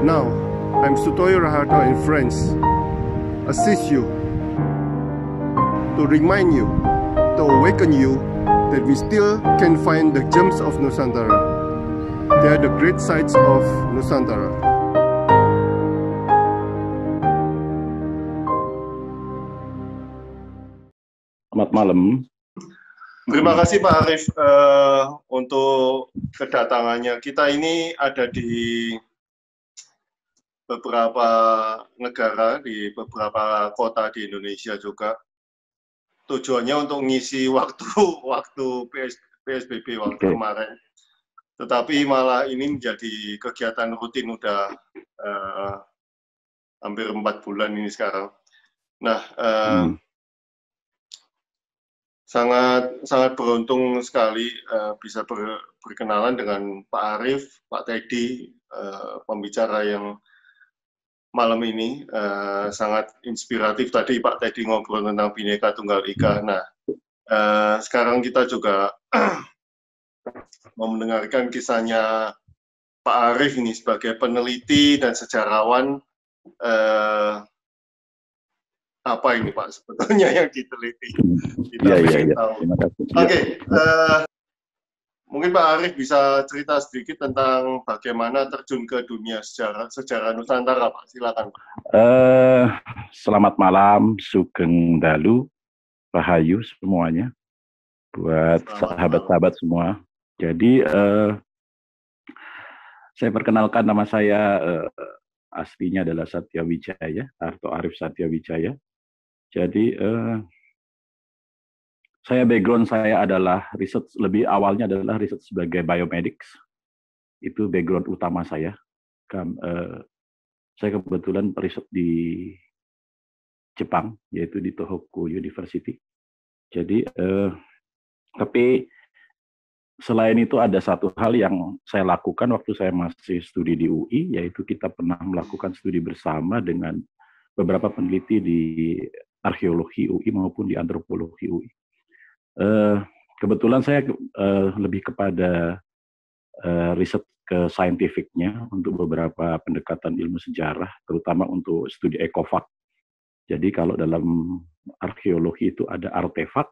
Now, I'm Sutoyo Rahato and friends assist you to remind you, to awaken you that we still can find the gems of Nusantara. They are the great sites of Nusantara. Selamat malam. Terima kasih Pak Arif uh, untuk kedatangannya. Kita ini ada di beberapa negara di beberapa kota di Indonesia juga tujuannya untuk ngisi waktu waktu PS, PSBB waktu okay. kemarin tetapi malah ini menjadi kegiatan rutin udah uh, hampir empat bulan ini sekarang nah uh, hmm. sangat sangat beruntung sekali uh, bisa ber, berkenalan dengan Pak Arif Pak Teddy uh, pembicara yang malam ini uh, sangat inspiratif. Tadi Pak Teddy ngobrol tentang Bhinneka Tunggal Ika. Hmm. Nah, uh, sekarang kita juga mau mendengarkan kisahnya Pak Arief ini sebagai peneliti dan sejarawan uh, apa ini Pak sebetulnya yang diteliti. Kita ya, ya, Oke, okay, Mungkin Pak Arief bisa cerita sedikit tentang bagaimana terjun ke dunia sejarah sejarah Nusantara, Pak. Silakan. Pak. Uh, selamat malam, Sugeng Dalu, Rahayu semuanya, buat sahabat-sahabat semua. Jadi uh, saya perkenalkan nama saya uh, aslinya adalah Satya Wijaya, Arto Arif Satya Wijaya. Jadi uh, saya background saya adalah riset lebih awalnya adalah riset sebagai biomedics itu background utama saya. Kam, uh, saya kebetulan riset di Jepang yaitu di Tohoku University. Jadi uh, tapi selain itu ada satu hal yang saya lakukan waktu saya masih studi di UI yaitu kita pernah melakukan studi bersama dengan beberapa peneliti di arkeologi UI maupun di antropologi UI. Eh, kebetulan saya uh, lebih kepada uh, riset ke saintifiknya untuk beberapa pendekatan ilmu sejarah, terutama untuk studi ekofak. Jadi kalau dalam arkeologi itu ada artefak,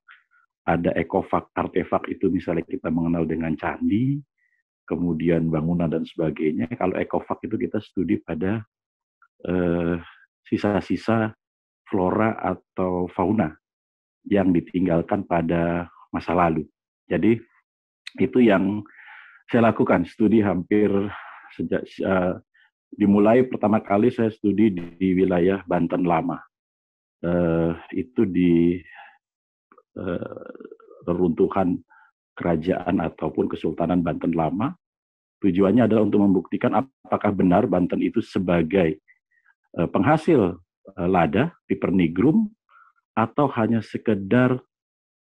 ada ekofak. Artefak itu misalnya kita mengenal dengan candi, kemudian bangunan dan sebagainya. Kalau ekofak itu kita studi pada sisa-sisa uh, sisa -sisa flora atau fauna yang ditinggalkan pada masa lalu. Jadi itu yang saya lakukan studi hampir sejak uh, dimulai pertama kali saya studi di, di wilayah Banten Lama. Uh, itu di uh, reruntuhan kerajaan ataupun Kesultanan Banten Lama. Tujuannya adalah untuk membuktikan apakah benar Banten itu sebagai uh, penghasil uh, lada, nigrum atau hanya sekedar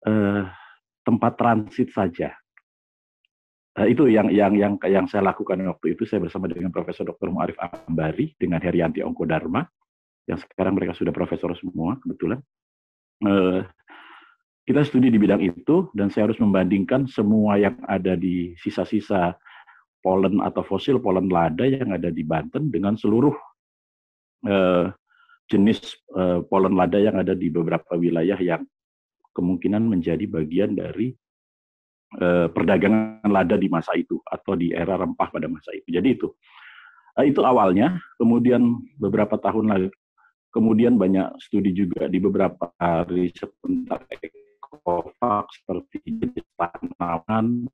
eh, tempat transit saja. Eh, itu yang yang yang yang saya lakukan waktu itu saya bersama dengan Profesor Dr. Muarif Ambari dengan Herianti Ongkodarma yang sekarang mereka sudah profesor semua kebetulan. Eh, kita studi di bidang itu dan saya harus membandingkan semua yang ada di sisa-sisa polen atau fosil polen lada yang ada di Banten dengan seluruh eh, jenis uh, eh, polen lada yang ada di beberapa wilayah yang kemungkinan menjadi bagian dari uh, perdagangan lada di masa itu atau di era rempah pada masa itu. Jadi itu uh, itu awalnya, kemudian beberapa tahun lalu kemudian banyak studi juga di beberapa riset tentang ekovac seperti jenis tanaman,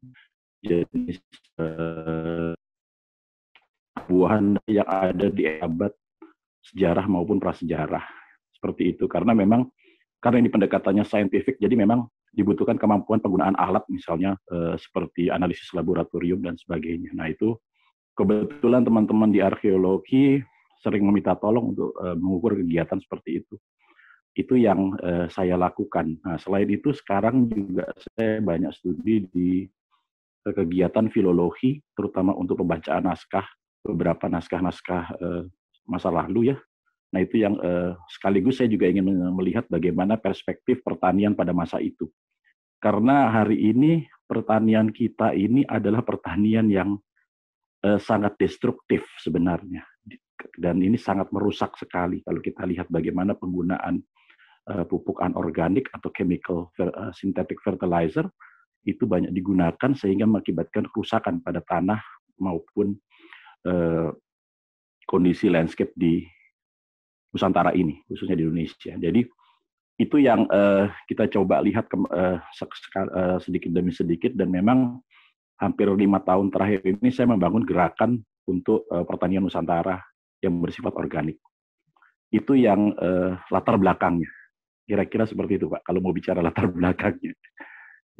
jenis uh, buahan yang ada di abad sejarah maupun prasejarah seperti itu karena memang karena ini pendekatannya saintifik jadi memang dibutuhkan kemampuan penggunaan alat misalnya eh, seperti analisis laboratorium dan sebagainya nah itu kebetulan teman-teman di arkeologi sering meminta tolong untuk eh, mengukur kegiatan seperti itu itu yang eh, saya lakukan nah selain itu sekarang juga saya banyak studi di eh, kegiatan filologi, terutama untuk pembacaan naskah, beberapa naskah-naskah eh, masa lalu ya. Nah itu yang eh, sekaligus saya juga ingin melihat bagaimana perspektif pertanian pada masa itu. Karena hari ini pertanian kita ini adalah pertanian yang eh, sangat destruktif sebenarnya. Dan ini sangat merusak sekali kalau kita lihat bagaimana penggunaan eh, pupuk anorganik atau chemical ver, eh, synthetic fertilizer itu banyak digunakan sehingga mengakibatkan kerusakan pada tanah maupun eh, kondisi landscape di Nusantara ini, khususnya di Indonesia. Jadi itu yang uh, kita coba lihat ke, uh, eh, eh, sedikit demi sedikit dan memang hampir lima tahun terakhir ini saya membangun gerakan untuk uh, pertanian Nusantara yang bersifat organik. Itu yang uh, latar belakangnya. Kira-kira seperti itu Pak, kalau mau bicara latar belakangnya.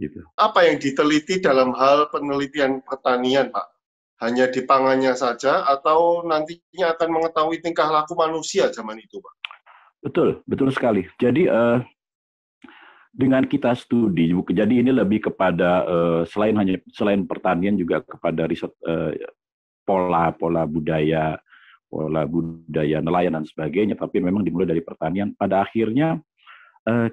Gitu. Apa yang diteliti dalam hal penelitian pertanian Pak? hanya di pangannya saja atau nantinya akan mengetahui tingkah laku manusia zaman itu, Pak? Betul, betul sekali. Jadi uh, dengan kita studi, jadi ini lebih kepada uh, selain hanya selain pertanian juga kepada riset pola eh, pola pola budaya pola budaya nelayan dan sebagainya, tapi memang dimulai dari pertanian. Pada akhirnya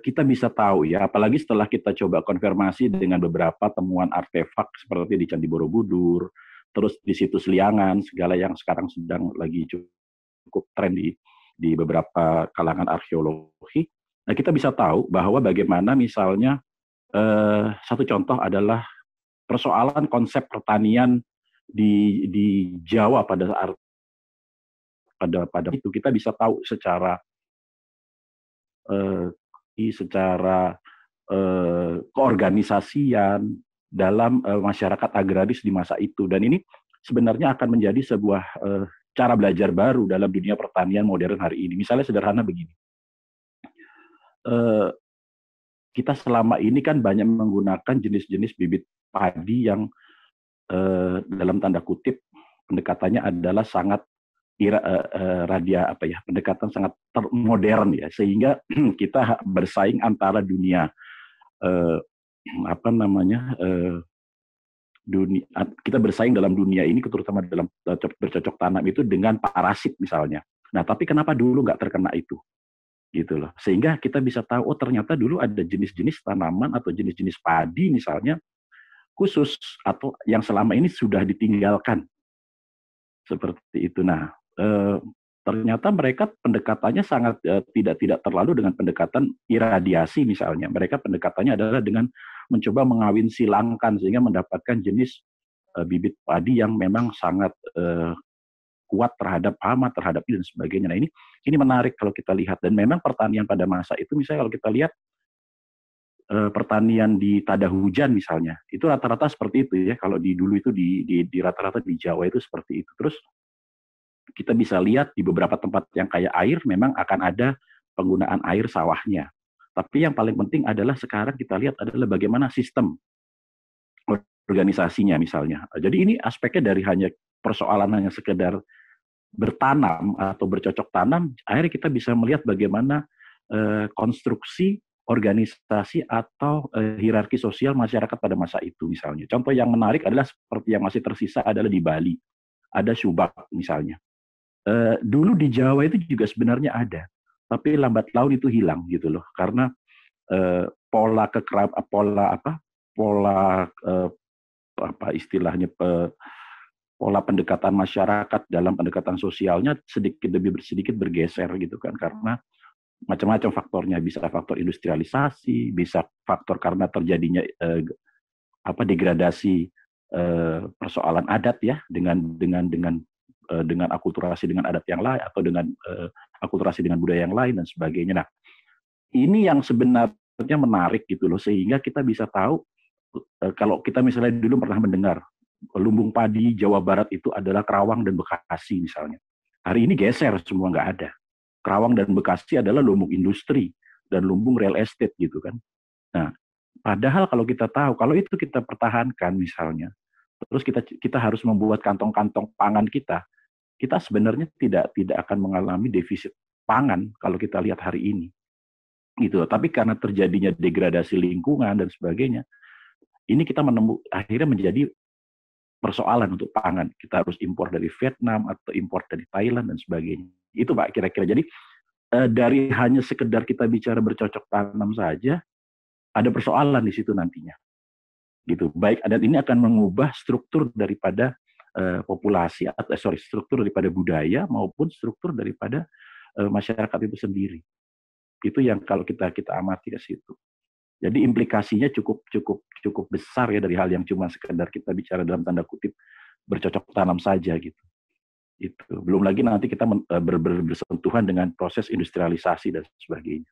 kita bisa tahu ya, apalagi setelah kita coba konfirmasi dengan beberapa temuan artefak seperti di Candi Borobudur, terus di situs liangan segala yang sekarang sedang lagi cukup tren di di beberapa kalangan arkeologi. Nah, kita bisa tahu bahwa bagaimana misalnya eh, satu contoh adalah persoalan konsep pertanian di di Jawa pada saat pada pada itu kita bisa tahu secara eh, secara eh, keorganisasian dalam uh, masyarakat agraris di masa itu. Dan ini sebenarnya akan menjadi sebuah uh, cara belajar baru dalam dunia pertanian modern hari ini. Misalnya sederhana begini. Uh, kita selama ini kan banyak menggunakan jenis-jenis bibit padi yang uh, dalam tanda kutip pendekatannya adalah sangat ira, uh, radia apa ya pendekatan sangat termodern ya sehingga kita bersaing antara dunia uh, apa namanya uh, dunia kita bersaing dalam dunia ini terutama dalam eh, bercocok tanam itu dengan parasit misalnya. Nah tapi kenapa dulu nggak terkena itu? gitu loh sehingga kita bisa tahu oh ternyata dulu ada jenis-jenis tanaman atau jenis-jenis padi misalnya khusus atau yang selama ini sudah ditinggalkan seperti itu nah eh, ternyata mereka pendekatannya sangat eh, tidak tidak terlalu dengan pendekatan iradiasi misalnya mereka pendekatannya adalah dengan mencoba mengawin silangkan sehingga mendapatkan jenis uh, bibit padi yang memang sangat uh, kuat terhadap hama, terhadap dan sebagainya. Nah ini ini menarik kalau kita lihat dan memang pertanian pada masa itu misalnya kalau kita lihat e, pertanian di tada hujan misalnya itu rata-rata seperti itu ya kalau di dulu itu di di rata-rata di Jawa itu seperti itu. Terus kita bisa lihat di beberapa tempat yang kaya air memang akan ada penggunaan air sawahnya. Tapi yang paling penting adalah sekarang kita lihat adalah bagaimana sistem organisasinya misalnya. Jadi ini aspeknya dari hanya persoalan hanya sekedar bertanam atau bercocok tanam, akhirnya kita bisa melihat bagaimana eh, konstruksi organisasi atau eh, hierarki sosial masyarakat pada masa itu misalnya. Contoh yang menarik adalah seperti yang masih tersisa adalah di Bali. Ada Subak misalnya. Eh, dulu di Jawa itu juga sebenarnya ada tapi lambat laun itu hilang gitu loh karena eh, pola kekerab eh, pola apa pola eh, apa istilahnya eh, pola pendekatan masyarakat dalam pendekatan sosialnya sedikit demi sedikit bergeser gitu kan iya. karena macam-macam faktornya bisa faktor industrialisasi bisa faktor karena terjadinya eh, apa degradasi eh, persoalan adat ya dengan dengan dengan eh, dengan akulturasi dengan adat yang lain atau dengan eh, akulturasi dengan budaya yang lain dan sebagainya. Nah, ini yang sebenarnya menarik gitu loh sehingga kita bisa tahu eh, kalau kita misalnya dulu pernah mendengar lumbung padi Jawa Barat itu adalah Kerawang dan Bekasi misalnya. Hari ini geser semua nggak ada. Kerawang dan Bekasi adalah lumbung industri dan lumbung real estate gitu kan. Nah, padahal kalau kita tahu kalau itu kita pertahankan misalnya, terus kita kita harus membuat kantong-kantong pangan kita kita sebenarnya tidak tidak akan mengalami defisit pangan kalau kita lihat hari ini gitu tapi karena terjadinya degradasi lingkungan dan sebagainya ini kita menemu akhirnya menjadi persoalan untuk pangan kita harus impor dari Vietnam atau impor dari Thailand dan sebagainya itu pak kira-kira jadi eh, dari hanya sekedar kita bicara bercocok tanam saja ada persoalan di situ nantinya gitu baik dan ini akan mengubah struktur daripada Eh, populasi atau eh, sorry struktur daripada budaya maupun struktur daripada eh, masyarakat itu sendiri. Itu yang kalau kita kita amati ke situ. Jadi implikasinya cukup cukup cukup besar ya dari hal yang cuma sekedar kita bicara dalam tanda kutip bercocok tanam saja gitu. Itu belum lagi nanti kita eh, ber, ber, bersentuhan dengan proses industrialisasi dan sebagainya.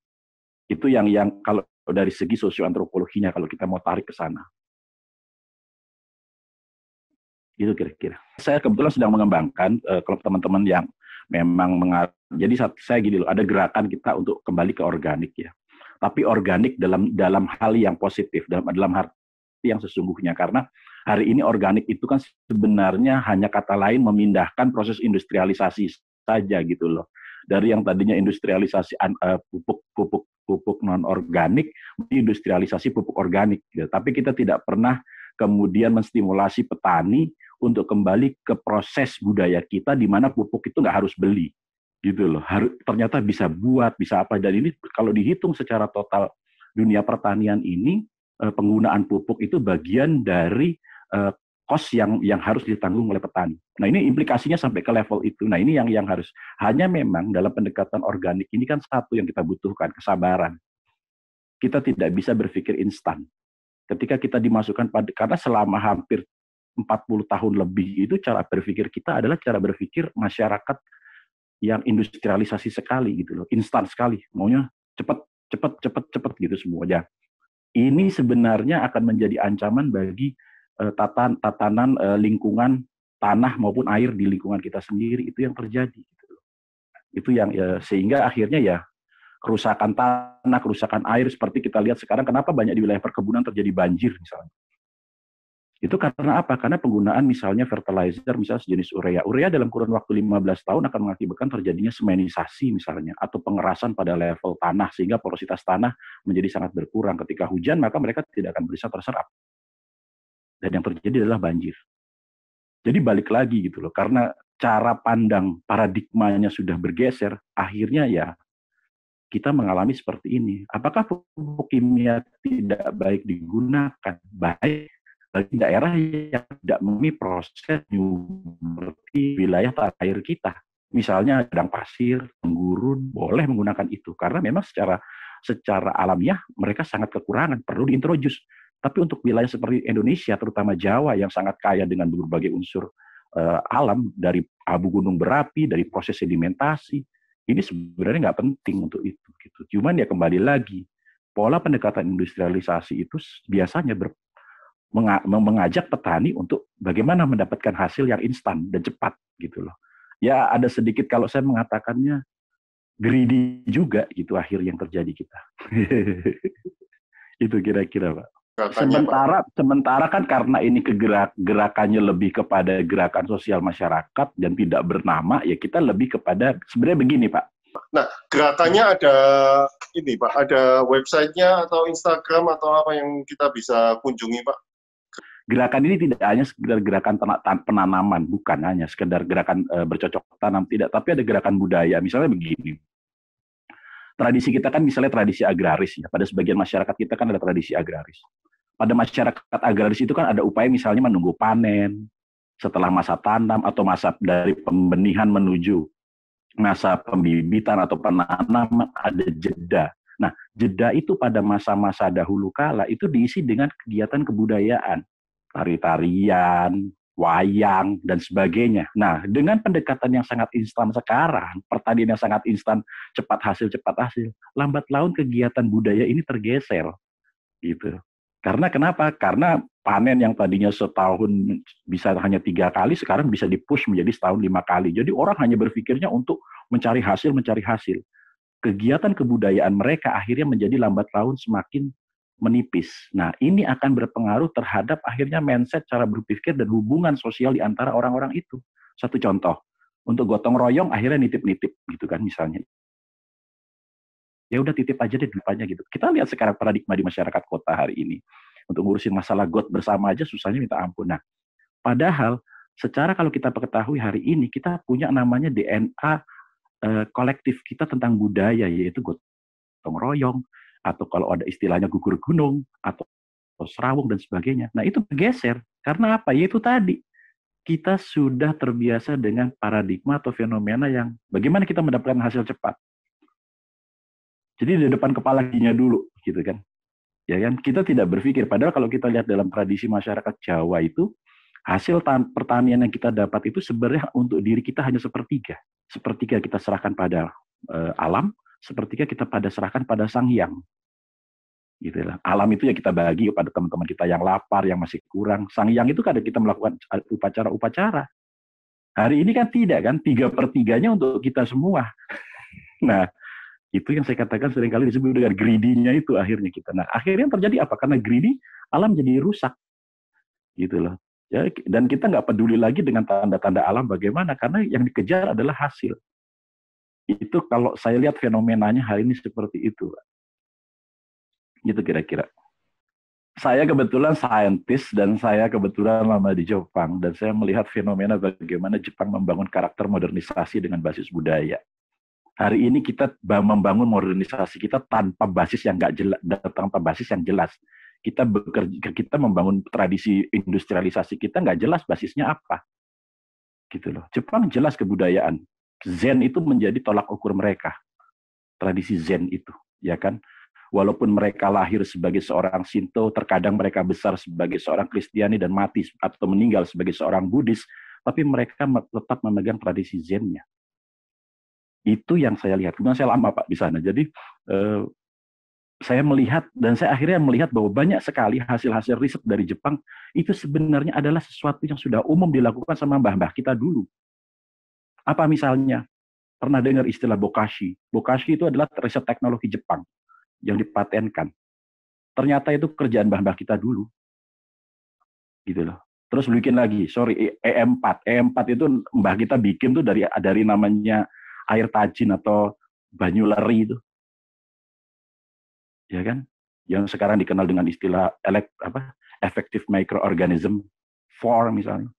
Itu yang yang kalau dari segi sosioantropologinya kalau kita mau tarik ke sana. Itu kira-kira. Saya kebetulan sedang mengembangkan uh, klub teman-teman yang memang mengar jadi saya gini loh, ada gerakan kita untuk kembali ke organik ya. Tapi organik dalam dalam hal yang positif, dalam dalam arti yang sesungguhnya karena hari ini organik itu kan sebenarnya hanya kata lain memindahkan proses industrialisasi saja gitu loh. Dari yang tadinya industrialisasi uh, pupuk pupuk pupuk non organik industrialisasi pupuk organik gitu. Tapi kita tidak pernah kemudian menstimulasi petani untuk kembali ke proses budaya kita di mana pupuk itu nggak harus beli gitu loh harus ternyata bisa buat bisa apa dan ini kalau dihitung secara total dunia pertanian ini eh, penggunaan pupuk itu bagian dari eh, kos yang yang harus ditanggung oleh petani. Nah ini implikasinya sampai ke level itu. Nah ini yang yang harus hanya memang dalam pendekatan organik ini kan satu yang kita butuhkan kesabaran. Kita tidak bisa berpikir instan. Ketika kita dimasukkan pada karena selama hampir 40 tahun lebih itu cara berpikir kita adalah cara berpikir masyarakat yang industrialisasi sekali gitu loh, instan sekali, maunya cepat, cepat, cepat, cepat gitu semuanya. Ini sebenarnya akan menjadi ancaman bagi uh, tatan, tatanan uh, lingkungan tanah maupun air di lingkungan kita sendiri itu yang terjadi. Gitu loh. Itu yang ya, sehingga akhirnya ya kerusakan tanah, kerusakan air seperti kita lihat sekarang kenapa banyak di wilayah perkebunan terjadi banjir misalnya. Itu karena apa? Karena penggunaan misalnya fertilizer, misalnya sejenis urea. Urea dalam kurun waktu 15 tahun akan mengakibatkan terjadinya semenisasi misalnya, atau pengerasan pada level tanah, sehingga porositas tanah menjadi sangat berkurang. Ketika hujan, maka mereka tidak akan bisa terserap. Dan yang terjadi adalah banjir. Jadi balik lagi gitu loh, karena cara pandang paradigmanya sudah bergeser, akhirnya ya kita mengalami seperti ini. Apakah pupuk kimia tidak baik digunakan? Baik, bagi daerah yang tidak memiliki proses nyumberdaya wilayah tanah air kita. Misalnya padang pasir, gurun, boleh menggunakan itu karena memang secara secara alamiah mereka sangat kekurangan, perlu diintroduce. Tapi untuk wilayah seperti Indonesia, terutama Jawa yang sangat kaya dengan berbagai unsur uh, alam dari abu gunung berapi, dari proses sedimentasi, ini sebenarnya nggak penting untuk itu. Gitu. Cuman ya kembali lagi pola pendekatan industrialisasi itu biasanya ber, mengajak petani untuk bagaimana mendapatkan hasil yang instan dan cepat gitu loh. Ya ada sedikit kalau saya mengatakannya greedy juga gitu akhir yang terjadi kita. itu kira-kira Pak. sementara sementara kan karena ini kegerak gerakannya lebih kepada gerakan sosial masyarakat dan tidak bernama ya kita lebih kepada sebenarnya begini Pak. Nah, gerakannya ada ini Pak, ada websitenya atau Instagram atau apa yang kita bisa kunjungi Pak? gerakan ini tidak hanya sekedar gerakan penanaman, bukan hanya sekedar gerakan e, bercocok tanam, tidak, tapi ada gerakan budaya. Misalnya begini, tradisi kita kan misalnya tradisi agraris ya. Pada sebagian masyarakat kita kan ada tradisi agraris. Pada masyarakat agraris itu kan ada upaya misalnya menunggu panen setelah masa tanam atau masa dari pembenihan menuju masa pembibitan atau penanaman ada jeda. Nah, jeda itu pada masa-masa dahulu kala itu diisi dengan kegiatan kebudayaan tari-tarian, wayang, dan sebagainya. Nah, dengan pendekatan yang sangat instan sekarang, pertanian yang sangat instan, cepat hasil, cepat hasil, lambat laun kegiatan budaya ini tergeser. Gitu. Karena kenapa? Karena panen yang tadinya setahun bisa hanya tiga kali, sekarang bisa dipush menjadi setahun lima kali. Jadi orang hanya berpikirnya untuk mencari hasil, mencari hasil. Kegiatan kebudayaan mereka akhirnya menjadi lambat laun semakin menipis. Nah, ini akan berpengaruh terhadap akhirnya mindset cara berpikir dan hubungan sosial di antara orang-orang itu. Satu contoh, untuk gotong royong akhirnya nitip-nitip gitu kan misalnya. Ya udah titip aja deh depannya gitu. Kita lihat sekarang paradigma di masyarakat kota hari ini. Untuk ngurusin masalah got bersama aja susahnya minta ampun. Nah, padahal secara kalau kita ketahui hari ini kita punya namanya DNA uh, eh, kolektif kita tentang budaya yaitu gotong royong, atau kalau ada istilahnya gugur gunung atau serawung dan sebagainya. Nah itu bergeser karena apa? Yaitu tadi kita sudah terbiasa dengan paradigma atau fenomena yang bagaimana kita mendapatkan hasil cepat. Jadi di depan kepala dulu, gitu kan? Ya kan? Kita tidak berpikir. Padahal kalau kita lihat dalam tradisi masyarakat Jawa itu hasil pertanian yang kita dapat itu sebenarnya untuk diri kita hanya sepertiga. Sepertiga kita serahkan pada eh, alam, sepertinya kita pada serahkan pada Sang Hyang. Gitu lah. Alam itu ya kita bagi kepada teman-teman kita yang lapar, yang masih kurang. Sang Hyang itu kadang kita melakukan upacara-upacara. Hari ini kan tidak kan, tiga per tiganya untuk kita semua. Nah, itu yang saya katakan seringkali disebut dengan greedy-nya itu akhirnya kita. Nah, akhirnya terjadi apa? Karena greedy, alam jadi rusak. Gitu loh. Ya, dan kita nggak peduli lagi dengan tanda-tanda alam bagaimana, karena yang dikejar adalah hasil itu kalau saya lihat fenomenanya hari ini seperti itu itu kira-kira saya kebetulan saintis dan saya kebetulan lama di Jepang dan saya melihat fenomena bagaimana Jepang membangun karakter modernisasi dengan basis budaya. Hari ini kita membangun modernisasi kita tanpa basis yang nggak jelas, tanpa basis yang jelas. Kita bekerja, kita membangun tradisi industrialisasi kita nggak jelas basisnya apa, gitu loh. Jepang jelas kebudayaan, Zen itu menjadi tolak ukur mereka. Tradisi Zen itu, ya kan? Walaupun mereka lahir sebagai seorang Sinto, terkadang mereka besar sebagai seorang Kristiani dan mati atau meninggal sebagai seorang Buddhis, tapi mereka tetap memegang tradisi Zennya. Itu yang saya lihat. Kemudian saya lama Pak di sana. Jadi eh, saya melihat dan saya akhirnya melihat bahwa banyak sekali hasil-hasil riset dari Jepang itu sebenarnya adalah sesuatu yang sudah umum dilakukan sama mbah-mbah kita dulu. Apa misalnya? Pernah dengar istilah bokashi. Bokashi itu adalah riset teknologi Jepang yang dipatenkan. Ternyata itu kerjaan bahan bahan kita dulu. Gitu loh. Terus bikin lagi, sorry, EM4. E EM4 e itu mbah kita bikin tuh dari dari namanya air tajin atau banyu leri itu. Ya kan? Yang sekarang dikenal dengan istilah elek, apa, effective microorganism form misalnya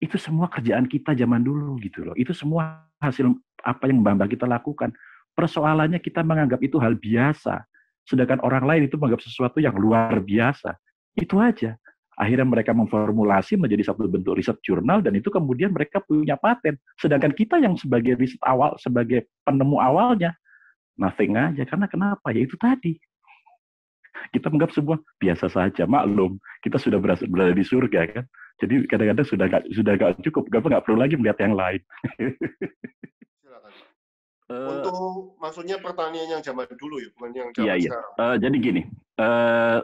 itu semua kerjaan kita zaman dulu gitu loh. Itu semua hasil apa yang Mbak-mbak kita lakukan. Persoalannya kita menganggap itu hal biasa. Sedangkan orang lain itu menganggap sesuatu yang luar biasa. Itu aja. Akhirnya mereka memformulasi menjadi satu bentuk riset jurnal dan itu kemudian mereka punya paten. Sedangkan kita yang sebagai riset awal, sebagai penemu awalnya, nothing aja. Karena kenapa? Ya itu tadi. Kita menganggap sebuah biasa saja, maklum. Kita sudah berada di surga kan jadi kadang-kadang sudah gak, sudah gak cukup, gak, nggak perlu lagi melihat yang lain. Eh. Untuk maksudnya pertanian yang zaman dulu ya, bukan yang iya, zaman iya, iya. sekarang. Uh, jadi gini, uh,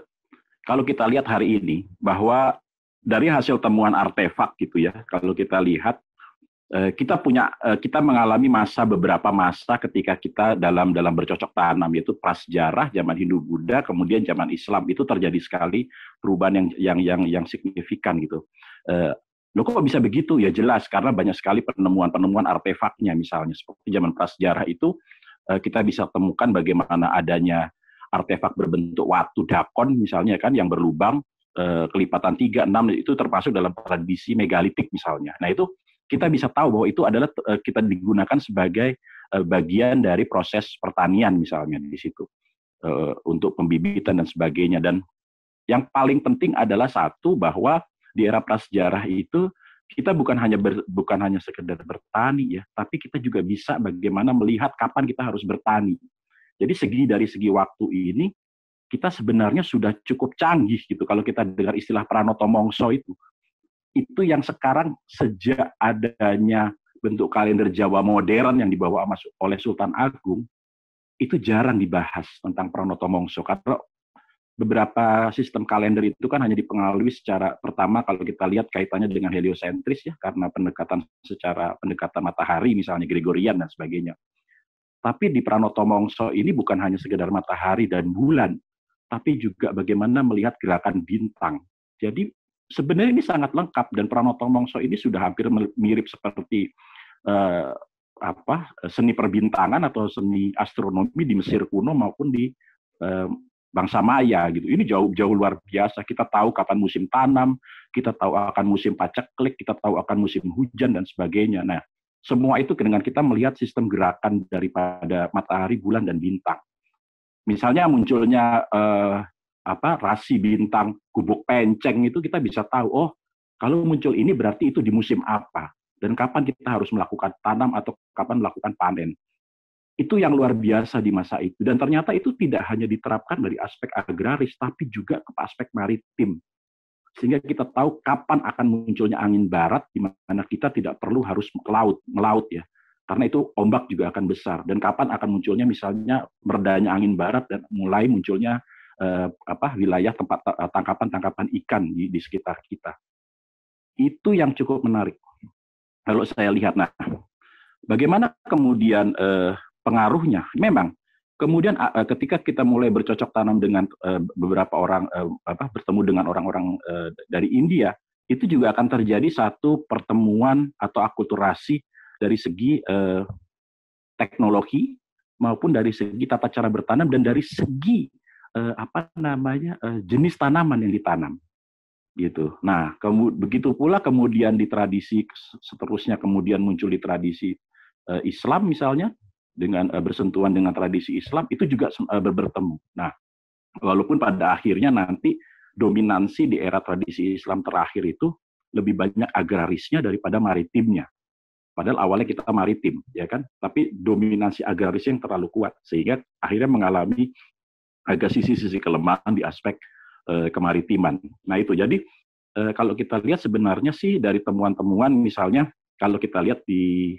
kalau kita lihat hari ini bahwa dari hasil temuan artefak gitu ya, kalau kita lihat Eh, kita punya eh, kita mengalami masa beberapa masa ketika kita dalam dalam bercocok tanam yaitu prasejarah zaman Hindu Buddha kemudian zaman Islam itu terjadi sekali perubahan yang yang yang yang signifikan gitu. Eh, Lo kok bisa begitu? Ya jelas karena banyak sekali penemuan-penemuan artefaknya misalnya seperti zaman prasejarah itu kita bisa temukan bagaimana adanya artefak berbentuk watu dakon misalnya kan yang berlubang kelipatan 3 enam itu termasuk dalam tradisi megalitik misalnya. Nah itu kita bisa tahu bahwa itu adalah eh, kita digunakan sebagai eh, bagian dari proses pertanian misalnya di situ eh, untuk pembibitan dan sebagainya dan yang paling penting adalah satu bahwa di era prasejarah itu kita bukan hanya ber, bukan hanya sekedar bertani ya, tapi kita juga bisa bagaimana melihat kapan kita harus bertani. Jadi segi dari segi waktu ini kita sebenarnya sudah cukup canggih gitu kalau kita dengar istilah Pranoto Mongso itu itu yang sekarang sejak adanya bentuk kalender Jawa modern yang dibawa masuk oleh Sultan Agung itu jarang dibahas tentang Pranoto Mongso karena beberapa sistem kalender itu kan hanya dipengaruhi secara pertama kalau kita lihat kaitannya dengan heliosentris ya karena pendekatan secara pendekatan matahari misalnya Gregorian dan sebagainya. Tapi di Pranoto Mongso ini bukan hanya sekedar matahari dan bulan, tapi juga bagaimana melihat gerakan bintang. Jadi sebenarnya ini sangat lengkap dan Pranoto Mongso ini sudah hampir mirip seperti uh, apa seni perbintangan atau seni astronomi di Mesir kuno maupun di uh, bangsa Maya gitu. Ini jauh jauh luar biasa. Kita tahu kapan musim tanam, kita tahu akan musim paceklik, kita tahu akan musim hujan dan sebagainya. Nah, semua itu dengan kita melihat sistem gerakan daripada matahari, bulan dan bintang. Misalnya munculnya uh, apa rasi bintang gubuk penceng itu kita bisa tahu oh kalau muncul ini berarti itu di musim apa dan kapan kita harus melakukan tanam atau kapan melakukan panen. Itu yang luar biasa di masa itu dan ternyata itu tidak hanya diterapkan dari aspek agraris tapi juga ke aspek maritim. Sehingga kita tahu kapan akan munculnya angin barat di mana kita tidak perlu harus ke laut, melaut ya. Karena itu ombak juga akan besar dan kapan akan munculnya misalnya meredanya angin barat dan mulai munculnya uh, apa wilayah tempat eh, tangkapan-tangkapan ikan di, di sekitar kita. Itu yang cukup menarik. Kalau saya lihat nah, bagaimana kemudian uh, pengaruhnya? Memang Kemudian ketika kita mulai bercocok tanam dengan beberapa orang apa bertemu dengan orang-orang dari India, itu juga akan terjadi satu pertemuan atau akulturasi dari segi teknologi maupun dari segi tata cara bertanam dan dari segi uh, apa namanya uh, jenis tanaman yang ditanam gitu. Nah, kemu, begitu pula kemudian di tradisi seterusnya kemudian muncul di tradisi uh, Islam misalnya dengan uh, bersentuhan dengan tradisi Islam itu juga ber bertemu. Nah, walaupun pada akhirnya nanti dominansi di era tradisi Islam terakhir itu lebih banyak agrarisnya daripada maritimnya. Padahal awalnya kita maritim, ya kan? Tapi dominansi agraris yang terlalu kuat sehingga akhirnya mengalami agak sisi-sisi kelemahan di aspek eh, kemaritiman. Nah itu jadi eh, kalau kita lihat sebenarnya sih dari temuan-temuan misalnya kalau kita lihat di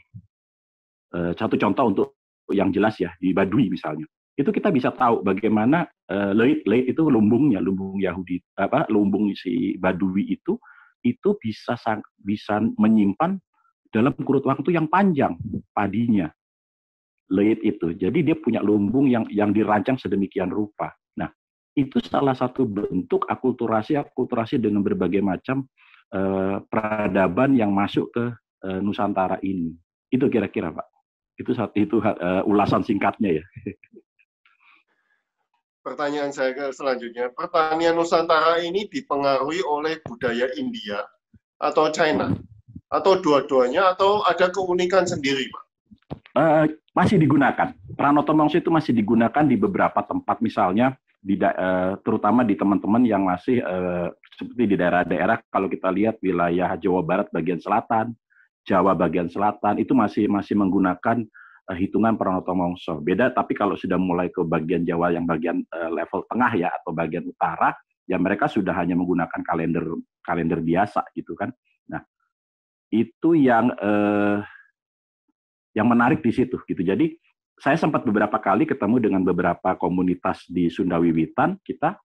eh, satu contoh untuk yang jelas ya di Badui misalnya itu kita bisa tahu bagaimana uh, Leit Leit itu lumbungnya lumbung Yahudi apa lumbung si Badui itu itu bisa sang, bisa menyimpan dalam kurut waktu yang panjang padinya leit itu. Jadi dia punya lumbung yang yang dirancang sedemikian rupa. Nah, itu salah satu bentuk akulturasi akulturasi dengan berbagai macam uh, peradaban yang masuk ke uh, Nusantara ini. Itu kira-kira, Pak. Itu itu uh, ulasan singkatnya ya. Pertanyaan saya ke selanjutnya, pertanian Nusantara ini dipengaruhi oleh budaya India atau China atau dua-duanya atau ada keunikan sendiri, Pak? Eh, masih digunakan. Pranoto Mongso itu masih digunakan di beberapa tempat, misalnya di eh, terutama di teman-teman yang masih uh, seperti di daerah-daerah kalau kita lihat wilayah Jawa Barat bagian selatan, Jawa bagian selatan itu masih masih menggunakan uh, hitungan Pranoto Mongso. Beda tapi kalau sudah mulai ke bagian Jawa yang bagian uh, level tengah ya atau bagian utara, ya mereka sudah hanya menggunakan kalender kalender biasa gitu kan. Nah, itu yang eh, yang menarik di situ gitu. Jadi saya sempat beberapa kali ketemu dengan beberapa komunitas di Sunda Wiwitan kita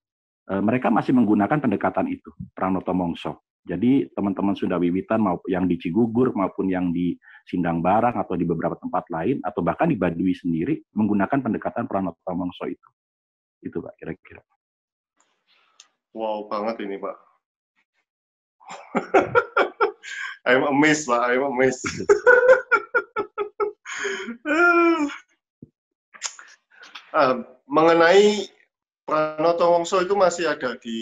eh, mereka masih menggunakan pendekatan itu Pranoto Mongso. Jadi teman-teman Sunda Wiwitan maupun yang di Cigugur maupun yang di Sindang Barang atau di beberapa tempat lain atau bahkan di Badui sendiri menggunakan pendekatan Pranoto Mongso itu. Itu Pak kira-kira. Wow banget ini Pak. I'm amazed Pak, I'm amazed. uh, mengenai Pranoto Wongso itu masih ada di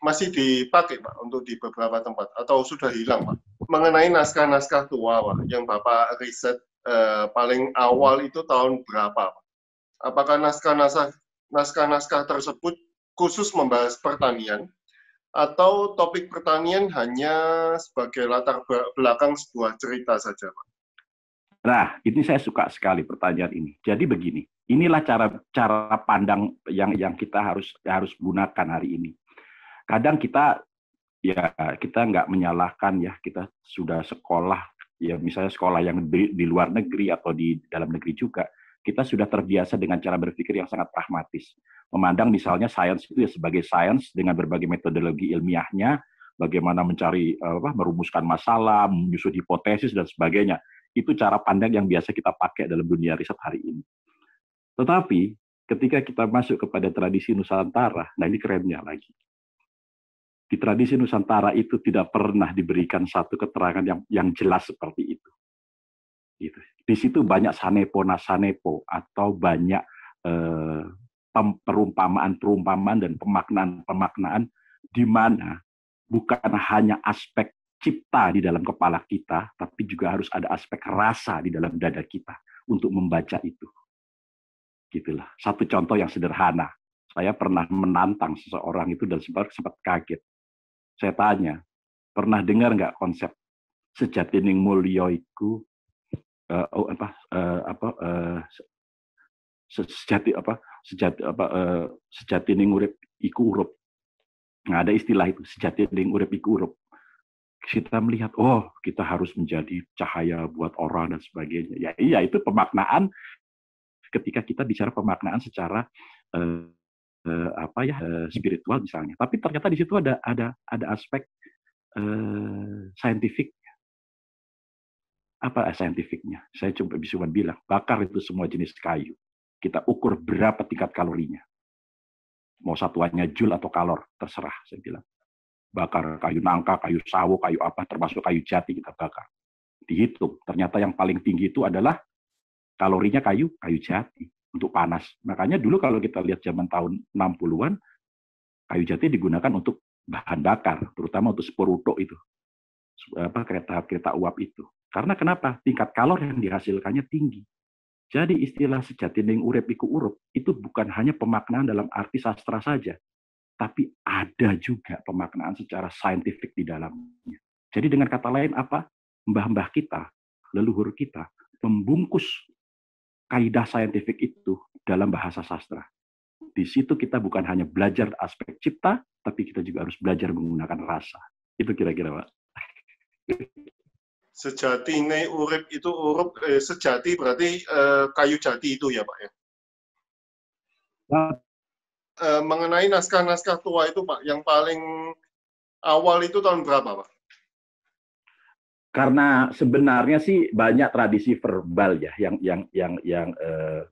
masih dipakai Pak untuk di beberapa tempat atau sudah hilang Pak. Mengenai naskah-naskah tua Pak yang Bapak riset uh, paling awal itu tahun berapa Pak? Apakah naskah naskah-naskah tersebut khusus membahas pertanian atau topik pertanian hanya sebagai latar belakang sebuah cerita saja Pak? Nah, ini saya suka sekali pertanyaan ini. Jadi begini, inilah cara cara pandang yang yang kita harus harus gunakan hari ini. Kadang kita ya kita nggak menyalahkan ya kita sudah sekolah ya misalnya sekolah yang di, di luar negeri atau di dalam negeri juga kita sudah terbiasa dengan cara berpikir yang sangat pragmatis. Memandang misalnya sains itu ya sebagai sains dengan berbagai metodologi ilmiahnya, bagaimana mencari apa merumuskan masalah, menyusun hipotesis dan sebagainya itu cara pandang yang biasa kita pakai dalam dunia riset hari ini. Tetapi ketika kita masuk kepada tradisi Nusantara, nah ini kerennya lagi. Di tradisi Nusantara itu tidak pernah diberikan satu keterangan yang, yang jelas seperti itu. Gitu. Di situ banyak sanepo nasanepo atau banyak eh, perumpamaan-perumpamaan dan pemaknaan-pemaknaan di mana bukan hanya aspek cipta di dalam kepala kita, tapi juga harus ada aspek rasa di dalam dada kita untuk membaca itu. Gitulah. Satu contoh yang sederhana. Saya pernah menantang seseorang itu dan sempat, sempat kaget. Saya tanya, pernah dengar nggak konsep sejati mulya iku uh, oh, apa uh, apa uh, sejati apa sejati apa uh, sejatining urip iku urup. Nggak ada istilah itu sejatining urip iku urup kita melihat, oh kita harus menjadi cahaya buat orang dan sebagainya. Ya iya itu pemaknaan ketika kita bicara pemaknaan secara eh, eh, apa ya eh, spiritual misalnya. Tapi ternyata di situ ada ada ada aspek eh, saintifik apa eh, saintifiknya? Saya coba bisa bilang bakar itu semua jenis kayu. Kita ukur berapa tingkat kalorinya. Mau satuannya jul atau kalor, terserah saya bilang bakar kayu nangka, kayu sawo, kayu apa, termasuk kayu jati kita bakar. Dihitung, ternyata yang paling tinggi itu adalah kalorinya kayu, kayu jati untuk panas. Makanya dulu kalau kita lihat zaman tahun 60-an, kayu jati digunakan untuk bahan bakar, terutama untuk sporuto itu, apa kereta kereta uap itu. Karena kenapa? Tingkat kalor yang dihasilkannya tinggi. Jadi istilah sejati ning urepiku iku urup itu bukan hanya pemaknaan dalam arti sastra saja, tapi ada juga pemaknaan secara saintifik di dalamnya. Jadi dengan kata lain apa? Mbah-mbah kita, leluhur kita, membungkus kaidah saintifik itu dalam bahasa sastra. Di situ kita bukan hanya belajar aspek cipta, tapi kita juga harus belajar menggunakan rasa. Itu kira-kira, Pak. Sejati ini urip itu urup eh, sejati berarti eh, kayu jati itu ya, Pak ya. Nah, Eh, mengenai naskah-naskah tua itu Pak, yang paling awal itu tahun berapa Pak? Karena sebenarnya sih banyak tradisi verbal ya yang yang yang yang eh,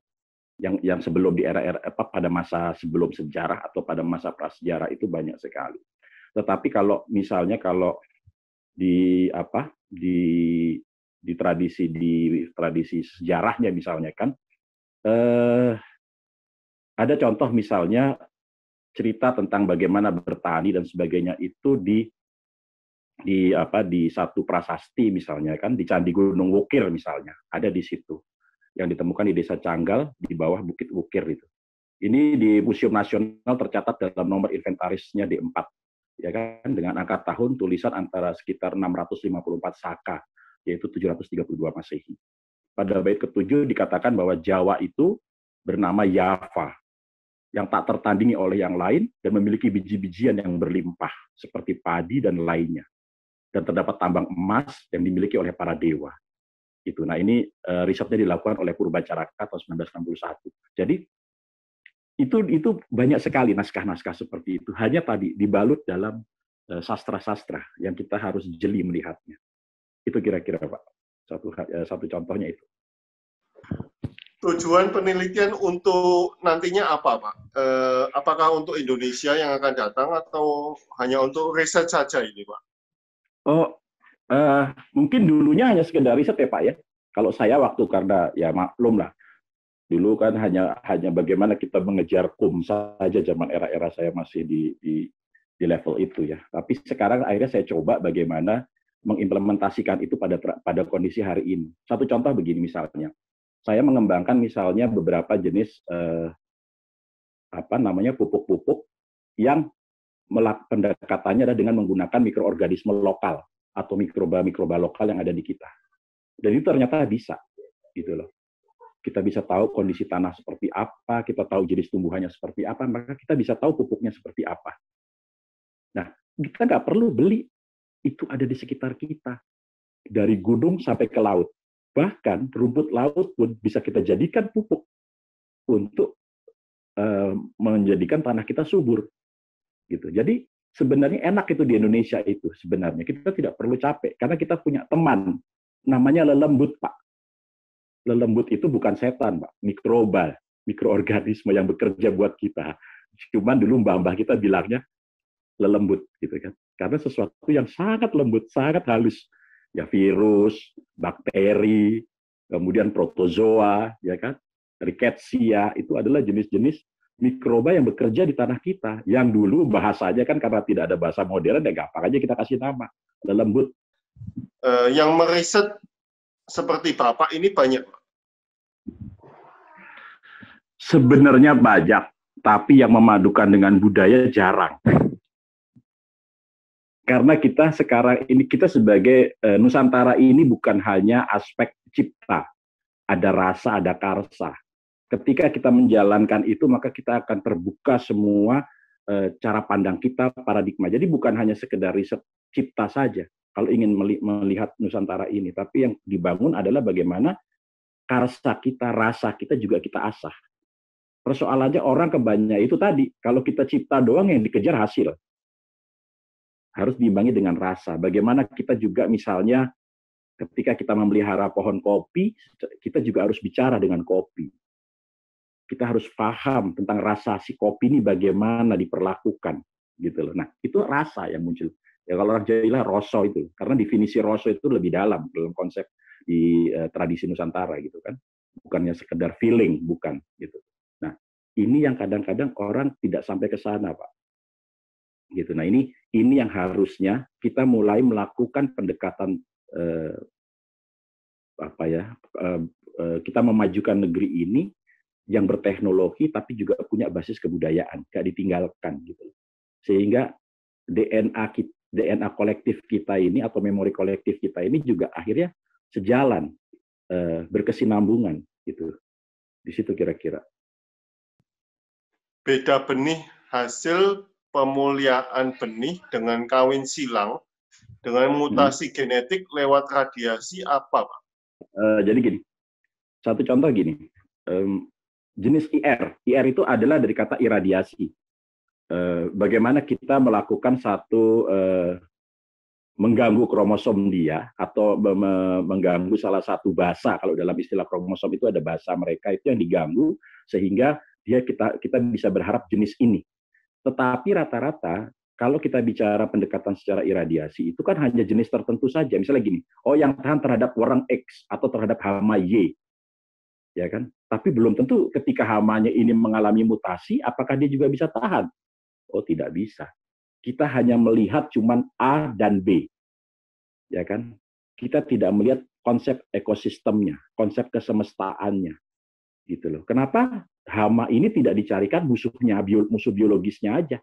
yang yang sebelum di era-era apa pada masa sebelum sejarah atau pada masa prasejarah itu banyak sekali. Tetapi kalau misalnya kalau di apa di di tradisi di tradisi sejarahnya misalnya kan eh, ada contoh misalnya cerita tentang bagaimana bertani dan sebagainya itu di di apa di satu prasasti misalnya kan di Candi Gunung Wukir misalnya ada di situ yang ditemukan di Desa Canggal di bawah Bukit Wukir itu. Ini di Museum Nasional tercatat dalam nomor inventarisnya di 4 ya kan dengan angka tahun tulisan antara sekitar 654 saka yaitu 732 Masehi. Pada bait ketujuh dikatakan bahwa Jawa itu bernama Yava yang tak tertandingi oleh yang lain dan memiliki biji-bijian yang berlimpah seperti padi dan lainnya. Dan terdapat tambang emas yang dimiliki oleh para dewa. Itu. Nah ini uh, risetnya dilakukan oleh Purbacaraka tahun 1961. Jadi itu itu banyak sekali naskah-naskah seperti itu. Hanya tadi dibalut dalam sastra eh, sastra-sastra yang kita harus jeli melihatnya. Itu kira-kira Pak. Satu, uh, satu contohnya itu tujuan penelitian untuk nantinya apa, Pak? Eh, apakah untuk Indonesia yang akan datang atau hanya untuk riset saja ini, Pak? Oh, eh, mungkin dulunya hanya sekedar riset ya, Pak ya. Kalau saya waktu karena ya maklum lah, dulu kan hanya hanya bagaimana kita mengejar kum saja zaman era-era saya masih di, di di level itu ya. Tapi sekarang akhirnya saya coba bagaimana mengimplementasikan itu pada pada kondisi hari ini. Satu contoh begini misalnya, saya mengembangkan misalnya beberapa jenis eh, apa namanya pupuk-pupuk yang melak pendekatannya adalah dengan menggunakan mikroorganisme lokal atau mikroba-mikroba lokal yang ada di kita. Dan itu ternyata bisa, gitu loh. Kita bisa tahu kondisi tanah seperti apa, kita tahu jenis tumbuhannya seperti apa, maka kita bisa tahu pupuknya seperti apa. Nah, kita nggak perlu beli, itu ada di sekitar kita. Dari gunung sampai ke laut. Bahkan rumput laut pun bisa kita jadikan pupuk untuk eh, menjadikan tanah kita subur. Gitu. Jadi sebenarnya enak itu di Indonesia itu sebenarnya. Kita tidak perlu capek karena kita punya teman namanya lelembut, Pak. Lelembut itu bukan setan, Pak. Mikroba, mikroorganisme yang bekerja buat kita. Cuman dulu mbah-mbah kita bilangnya lelembut gitu kan. Karena sesuatu yang sangat lembut, sangat halus ya virus, bakteri, kemudian protozoa, ya kan? Rickettsia itu adalah jenis-jenis mikroba yang bekerja di tanah kita. Yang dulu bahasanya kan karena tidak ada bahasa modern ya gampang aja kita kasih nama, ada lembut. Uh, yang meriset seperti Bapak ini banyak. Sebenarnya banyak, tapi yang memadukan dengan budaya jarang karena kita sekarang ini kita sebagai e, Nusantara ini bukan hanya aspek cipta, ada rasa, ada karsa. Ketika kita menjalankan itu maka kita akan terbuka semua e, cara pandang kita, paradigma. Jadi bukan hanya sekedar riset cipta saja kalau ingin melihat Nusantara ini, tapi yang dibangun adalah bagaimana karsa kita, rasa kita juga kita asah. Persoalannya orang kebanyakan itu tadi, kalau kita cipta doang yang dikejar hasil harus diimbangi dengan rasa. Bagaimana kita juga misalnya ketika kita memelihara pohon kopi, kita juga harus bicara dengan kopi. Kita harus paham tentang rasa si kopi ini bagaimana diperlakukan gitu loh. Nah, itu rasa yang muncul. Ya kalau orang Jawa rosso itu, karena definisi rosso itu lebih dalam dalam konsep di uh, tradisi Nusantara gitu kan. Bukannya sekedar feeling, bukan gitu. Nah, ini yang kadang-kadang orang tidak sampai ke sana, Pak gitu. Nah ini ini yang harusnya kita mulai melakukan pendekatan eh, apa ya eh, eh kita memajukan negeri ini yang berteknologi tapi juga punya basis kebudayaan, gak ditinggalkan gitu. Sehingga DNA kita, DNA kolektif kita ini atau memori kolektif kita ini juga akhirnya sejalan eh, berkesinambungan gitu. Di situ kira-kira. Beda benih hasil pemuliaan benih dengan kawin silang dengan hmm. mutasi hmm. genetik lewat radiasi apa, Pak? Uh, jadi gini, satu contoh gini, um, jenis IR, IR itu adalah dari kata iradiasi. Uh, bagaimana kita melakukan satu uh, mengganggu kromosom dia atau mengganggu salah satu bahasa kalau dalam istilah kromosom itu ada bahasa mereka itu yang diganggu sehingga dia kita kita bisa berharap jenis ini tetapi rata-rata kalau kita bicara pendekatan secara iradiasi itu kan hanya jenis tertentu saja. Misalnya gini, oh yang tahan terhadap orang X atau terhadap hama Y. Ya kan? Tapi belum tentu ketika hamanya ini mengalami mutasi apakah dia juga bisa tahan? Oh, tidak bisa. Kita hanya melihat cuman A dan B. Ya kan? Kita tidak melihat konsep ekosistemnya, konsep kesemestaannya. Gitu loh. Kenapa? hama ini tidak dicarikan musuhnya, musuh biologisnya aja.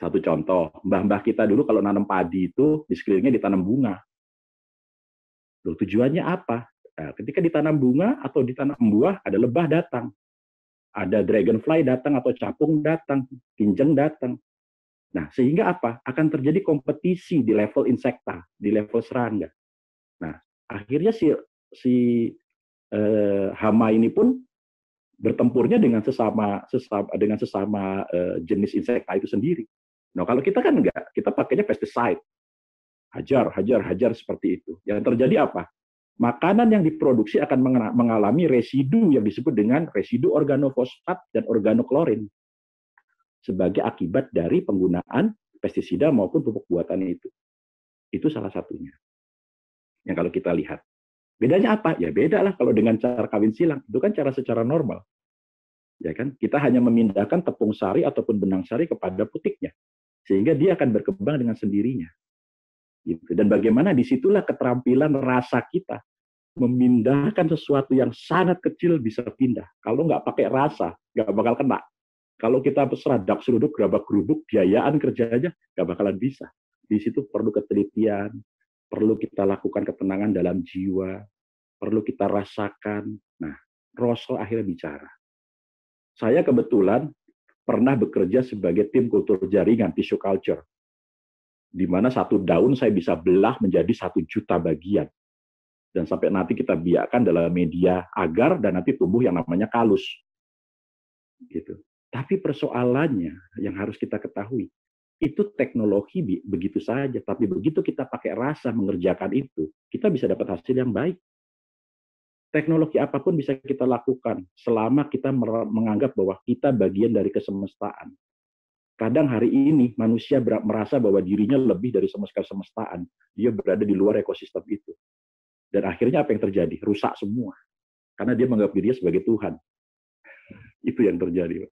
Satu contoh, mbah-mbah kita dulu kalau nanam padi itu di sekelilingnya ditanam bunga. Loh, tujuannya apa? Nah, ketika ditanam bunga atau ditanam buah, ada lebah datang. Ada dragonfly datang atau capung datang, kinjeng datang. Nah, sehingga apa? Akan terjadi kompetisi di level insekta, di level serangga. Nah, akhirnya si si eh, hama ini pun bertempurnya dengan sesama sesama dengan sesama uh, jenis insekta itu sendiri. Nah, kalau kita kan enggak, kita pakainya pesticide. Hajar, hajar, hajar seperti itu. Yang terjadi apa? Makanan yang diproduksi akan mengalami residu yang disebut dengan residu organofosfat dan organoklorin sebagai akibat dari penggunaan pestisida maupun pupuk buatan itu. Itu salah satunya. Yang kalau kita lihat. Bedanya apa? Ya beda lah kalau dengan cara kawin silang. Itu kan cara secara normal. Ya kan? Kita hanya memindahkan tepung sari ataupun benang sari kepada putiknya. Sehingga dia akan berkembang dengan sendirinya. Gitu. Dan bagaimana disitulah keterampilan rasa kita memindahkan sesuatu yang sangat kecil bisa pindah. Kalau nggak pakai rasa, nggak bakal kena. Kalau kita seradak seruduk, gerabak gerubuk, biayaan kerjanya nggak bakalan bisa. Di situ perlu ketelitian, perlu kita lakukan ketenangan dalam jiwa, perlu kita rasakan. Nah, Rasul akhirnya bicara. Saya kebetulan pernah bekerja sebagai tim kultur jaringan, tissue culture, di mana satu daun saya bisa belah menjadi satu juta bagian. Dan sampai nanti kita biarkan dalam media agar dan nanti tumbuh yang namanya kalus. Gitu. Tapi persoalannya yang harus kita ketahui, itu teknologi begitu saja, tapi begitu kita pakai rasa mengerjakan itu, kita bisa dapat hasil yang baik. Teknologi apapun bisa kita lakukan selama kita menganggap bahwa kita bagian dari kesemestaan. Kadang hari ini manusia merasa bahwa dirinya lebih dari semesta semestaan. Dia berada di luar ekosistem itu. Dan akhirnya apa yang terjadi? Rusak semua. Karena dia menganggap dirinya sebagai Tuhan. Itu yang terjadi.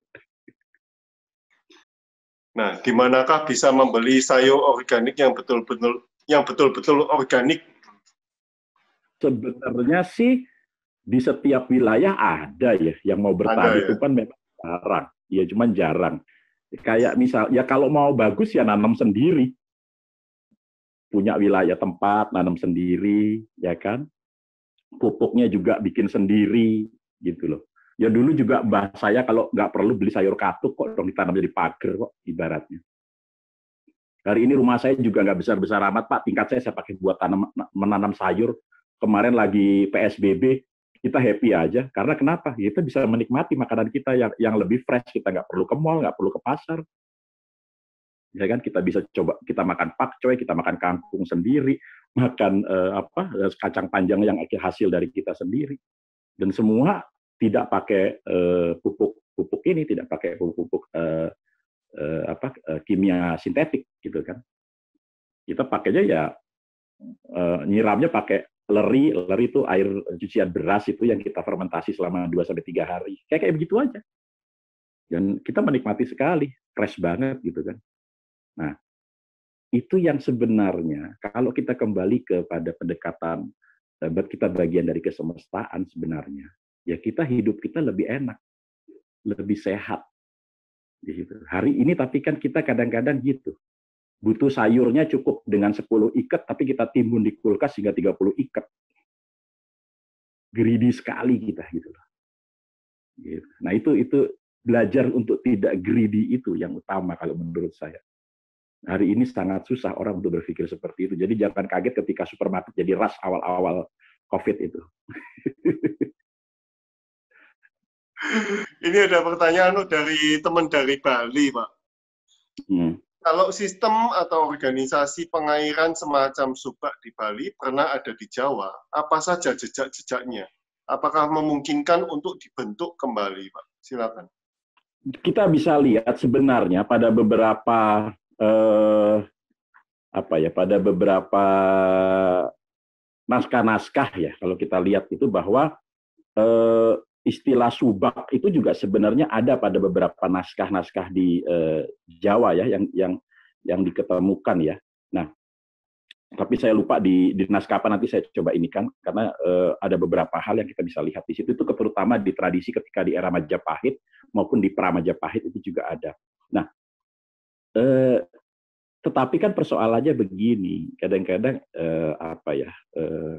Nah, di manakah bisa membeli sayur organik yang betul-betul yang betul-betul organik? Sebenarnya sih di setiap wilayah ada ya yang mau bertani ada, ya? itu kan memang jarang. Iya, cuman jarang. Kayak misal ya kalau mau bagus ya nanam sendiri. Punya wilayah tempat nanam sendiri, ya kan? Pupuknya juga bikin sendiri gitu loh. Ya dulu juga mbah saya kalau nggak perlu beli sayur katuk kok dong ditanam jadi pagar kok ibaratnya. Hari ini rumah saya juga nggak besar-besar amat, Pak. Tingkat saya saya pakai buat tanam menanam sayur. Kemarin lagi PSBB, kita happy aja. Karena kenapa? Ya kita bisa menikmati makanan kita yang yang lebih fresh. Kita nggak perlu ke mall, nggak perlu ke pasar. Ya kan kita bisa coba kita makan pakcoy, kita makan kangkung sendiri, makan eh, apa eh, kacang panjang yang hasil dari kita sendiri. Dan semua tidak pakai uh, pupuk pupuk ini, tidak pakai pupuk-pupuk uh, eh, uh, eh, apa uh, kimia sintetik gitu kan. Kita pakainya ya uh, nyiramnya pakai leri, leri itu air cucian beras itu yang kita fermentasi selama 2 sampai tiga hari. Kayak kayak begitu aja. Dan kita menikmati sekali, fresh banget gitu kan. Nah, itu yang sebenarnya kalau kita kembali kepada pendekatan kita bagian dari kesemestaan sebenarnya ya kita hidup kita lebih enak, lebih sehat. Gitu. Hari ini tapi kan kita kadang-kadang gitu. Butuh sayurnya cukup dengan 10 ikat, tapi kita timbun di kulkas hingga 30 ikat. Greedy sekali kita gitu Gitu. Nah itu itu belajar untuk tidak greedy itu yang utama kalau menurut saya. Hari ini sangat susah orang untuk berpikir seperti itu. Jadi jangan kaget ketika supermarket jadi ras awal-awal COVID itu. Ini ada pertanyaan dari teman dari Bali, Pak. Hmm. Kalau sistem atau organisasi pengairan semacam subak di Bali pernah ada di Jawa, apa saja jejak-jejaknya? Apakah memungkinkan untuk dibentuk kembali, Pak? Silakan. Kita bisa lihat sebenarnya pada beberapa eh, apa ya, pada beberapa naskah-naskah ya, kalau kita lihat itu bahwa eh, istilah subak itu juga sebenarnya ada pada beberapa naskah-naskah di uh, Jawa ya yang yang yang diketemukan ya. Nah, tapi saya lupa di di naskah apa nanti saya coba ini kan karena uh, ada beberapa hal yang kita bisa lihat di situ itu terutama di tradisi ketika di era Majapahit maupun di pra Majapahit itu juga ada. Nah, uh, tetapi kan persoalannya begini, kadang-kadang uh, apa ya? Uh,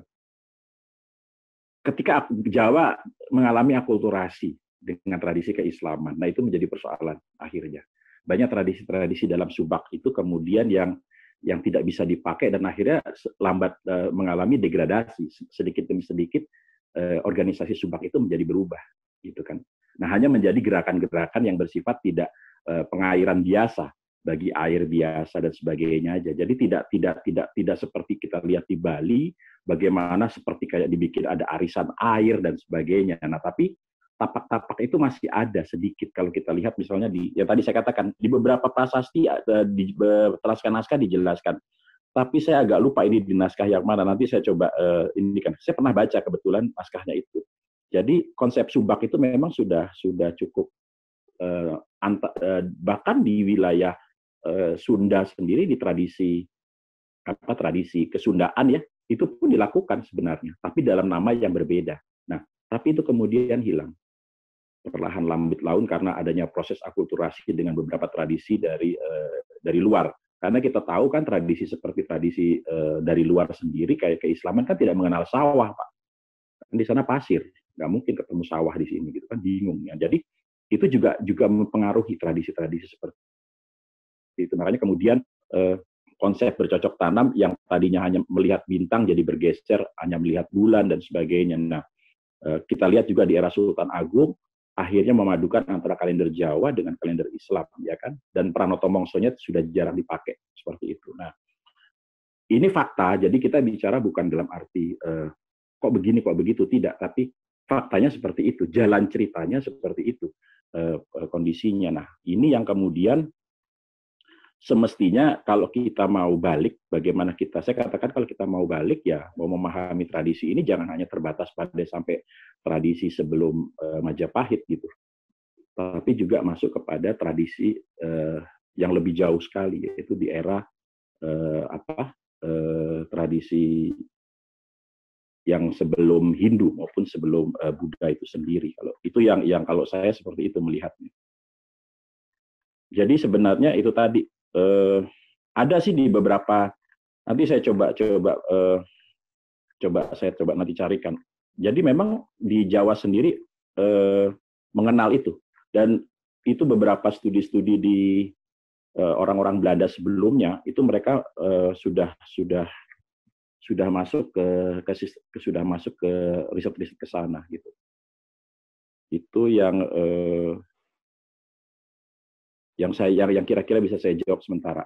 ketika Jawa mengalami akulturasi dengan tradisi keislaman, nah itu menjadi persoalan akhirnya. Banyak tradisi-tradisi dalam subak itu kemudian yang yang tidak bisa dipakai dan akhirnya lambat eh, mengalami degradasi sedikit demi sedikit eh, organisasi subak itu menjadi berubah gitu kan. Nah hanya menjadi gerakan-gerakan yang bersifat tidak eh, pengairan biasa bagi air biasa dan sebagainya aja. Jadi tidak tidak tidak tidak seperti kita lihat di Bali bagaimana seperti kayak dibikin ada arisan air dan sebagainya. Nah, tapi tapak-tapak itu masih ada sedikit kalau kita lihat misalnya di yang tadi saya katakan di beberapa prasasti eh, di teraskan naskah dijelaskan. Tapi saya agak lupa ini di naskah yang mana nanti saya coba uh, ini kan. Saya pernah baca kebetulan naskahnya itu. Jadi konsep subak itu memang sudah sudah cukup uh, anta, uh, bahkan di wilayah Eh, Sunda sendiri di tradisi apa tradisi kesundaan ya itu pun dilakukan sebenarnya tapi dalam nama yang berbeda nah tapi itu kemudian hilang perlahan lambat laun karena adanya proses akulturasi dengan beberapa tradisi dari eh, dari luar karena kita tahu kan tradisi seperti tradisi eh, dari luar sendiri kayak keislaman kan tidak mengenal sawah pak kan di sana pasir nggak mungkin ketemu sawah di sini gitu kan bingung ya jadi itu juga juga mempengaruhi tradisi-tradisi seperti itu makanya kemudian eh, konsep bercocok tanam yang tadinya hanya melihat bintang jadi bergeser hanya melihat bulan dan sebagainya. Nah, eh, kita lihat juga di era Sultan Agung akhirnya memadukan antara kalender Jawa dengan kalender Islam ya kan dan Pranoto Mongsonya sudah jarang dipakai seperti itu. Nah, ini fakta jadi kita bicara bukan dalam arti eh, kok begini kok begitu tidak tapi faktanya seperti itu, jalan ceritanya seperti itu eh, eh, kondisinya. Nah, ini yang kemudian semestinya kalau kita mau balik, bagaimana kita, saya katakan kalau kita mau balik ya, mau memahami tradisi ini jangan hanya terbatas pada sampai tradisi sebelum uh, Majapahit gitu, tapi juga masuk kepada tradisi uh, yang lebih jauh sekali, yaitu di era uh, apa uh, tradisi yang sebelum Hindu maupun sebelum uh, Buddha itu sendiri. Kalau itu yang yang kalau saya seperti itu melihatnya. Jadi sebenarnya itu tadi uh, ada sih di beberapa nanti saya coba coba uh, coba saya coba nanti carikan. Jadi memang di Jawa sendiri uh, mengenal itu dan itu beberapa studi-studi di orang orang-orang Belanda sebelumnya itu mereka uh, sudah sudah sudah masuk ke, ke, ke sudah masuk ke riset-riset ke sana gitu. Itu yang eh, yang saya yang kira-kira bisa saya jawab sementara.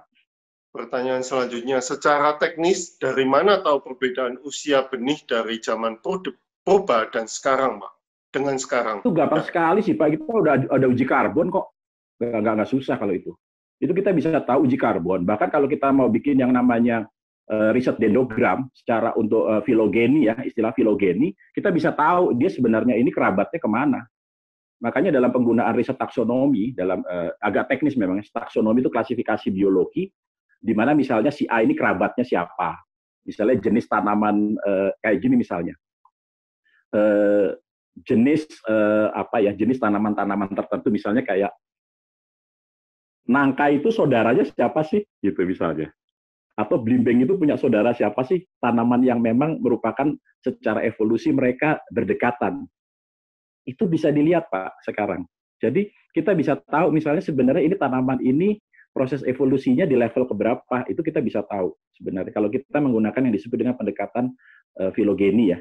Pertanyaan selanjutnya, secara teknis dari mana tahu perbedaan usia benih dari zaman proba dan sekarang, Pak? Dengan sekarang? Itu gampang nah. sekali sih, Pak. Kita udah ada uji karbon kok. Nggak, nggak, gak susah kalau itu. Itu kita bisa tahu uji karbon. Bahkan kalau kita mau bikin yang namanya eh, riset dendogram, secara untuk eh, filogeni ya, istilah filogeni, kita bisa tahu dia sebenarnya ini kerabatnya kemana. Makanya dalam penggunaan riset taksonomi dalam uh, agak teknis memang ya, taksonomi itu klasifikasi biologi di mana misalnya si A ini kerabatnya siapa. Misalnya jenis tanaman uh, kayak gini misalnya. uh, jenis uh, apa ya jenis tanaman-tanaman tertentu misalnya kayak nangka itu saudaranya siapa sih gitu misalnya atau blimbing itu punya saudara siapa sih tanaman yang memang merupakan secara evolusi mereka berdekatan itu bisa dilihat Pak sekarang. Jadi kita bisa tahu misalnya sebenarnya ini tanaman ini proses evolusinya di level keberapa itu kita bisa tahu sebenarnya kalau kita menggunakan yang disebut dengan pendekatan uh, filogeni ya.